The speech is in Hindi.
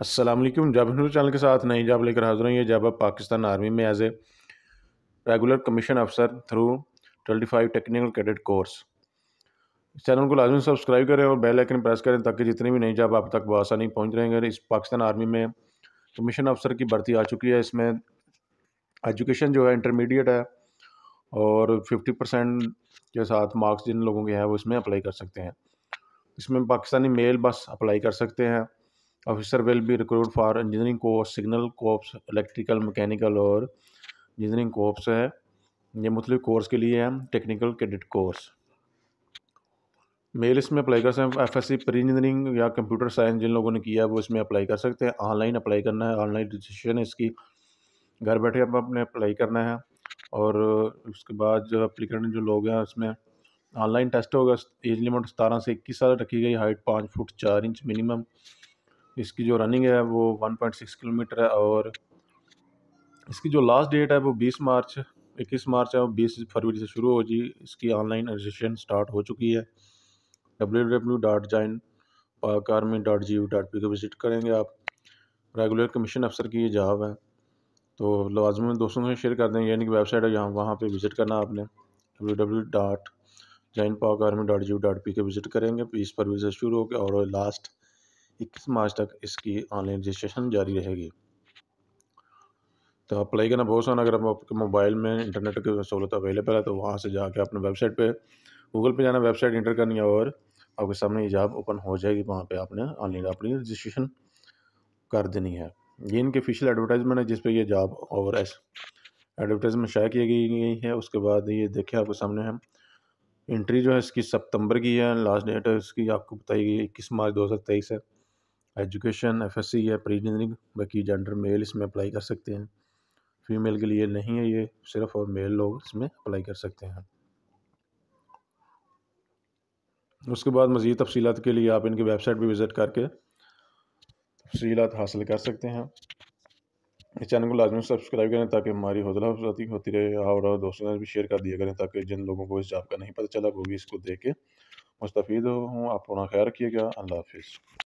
असलम जब न्यूज़ चैनल के साथ नई जब लेकर हाजिर हूँ ये जब अब पाकिस्तान आर्मी में एज ए रेगुलर कमीशन अफसर through twenty five technical cadet course इस चैनल को लाजमी सब्सक्राइब करें और बेल आइकन प्रेस करें ताकि जितनी भी नई जॉब आप तक बसानी पहुँच रहे हैं इस पाकिस्तान आर्मी में कमीशन अफसर की भर्ती आ चुकी है इसमें एजुकेशन जो है इंटरमीडिएट है और फिफ्टी परसेंट के साथ मार्क्स जिन लोगों के हैं वो इसमें अप्लाई कर सकते हैं इसमें पाकिस्तानी मेल बस अप्लाई कर सकते हैं officer will be recruit for engineering course signal course electrical mechanical और इंजीनियरिंग कोर्स है ये मुख्तु कोर्स के लिए है टेक्निकल क्रेडिट कोर्स मेल इसमें अप्लाई कर सकते हैं F S C pre engineering या कंप्यूटर साइंस जिन लोगों ने किया है वो इसमें अप्लाई कर सकते हैं ऑनलाइन अप्लाई करना है ऑनलाइन रजिस्ट्रेशन है इसकी घर बैठे अब अपने अप्लाई करना है और उसके बाद जो अप्लीकेंट जो लोग हैं उसमें ऑनलाइन टेस्ट होगा एज लिमिट सतारह से इक्कीस साल रखी गई हाइट पाँच फुट चार इंच मिनिमम इसकी जो रनिंग है वो 1.6 किलोमीटर है और इसकी जो लास्ट डेट है वो 20 मार्च 21 मार्च है वो 20 फरवरी से शुरू हो जी इसकी ऑनलाइन रजिस्ट्रेशन स्टार्ट हो चुकी है W W dot join Pak army dot G dot P को विज़िट करेंगे आप रेगुलर कमीशन अफसर की ये जॉब है तो लाजमी दोस्तों से शेयर कर दें यानी कि वेबसाइट है यहाँ वहाँ पर विज़िट करना आपने W W dot join Pak army dot G dot P के विज़िट करेंगे बीस फरवरी से शुरू होकर और लास्ट इक्कीस मार्च तक इसकी ऑनलाइन रजिस्ट्रेशन जारी रहेगी तो अप्लाई करना बहुत आसान अगर आपके मोबाइल में इंटरनेट की सहूलत अवेलेबल है तो वहाँ से जाके अपने वेबसाइट पे गूगल पे जाना वेबसाइट इंटर करनी है और आपके सामने हिजाब ओपन हो जाएगी वहाँ पे आपने ऑनलाइन अपनी रजिस्ट्रेशन कर देनी है ये इनके ऑफिशियल एडवर्टाइजमेंट है जिस पर ये जॉब और एडवर्टाइजमेंट शाया की गई है उसके बाद ये देखिए आपके सामने है इंट्री जो है इसकी सितंबर की है लास्ट डेट इसकी आपको बताई गई इक्कीस मार्च दो है एजुकेशन एफएससी या प्री इंजीनियरिंग बाकी जेंडर मेल इसमें अप्लाई कर सकते हैं फीमेल के लिए नहीं है ये सिर्फ और मेल लोग इसमें अप्लाई कर सकते हैं उसके बाद मज़ीद तफसीत के लिए आप इनकी वेबसाइट भी विज़िट करके तफसीत हासिल कर सकते हैं इस चैनल को लाजमी सब्सक्राइब करें ताकि हमारी हौसला अफजाती होती रहे और दोस्तों ने भी शेयर कर दिया करें ताकि जिन लोगों को इस जॉब का नहीं पता चला वो भी इसको देख के मुस्तफ़ हो अपना ख्याल रखिएगा अल्लाह हाफिज़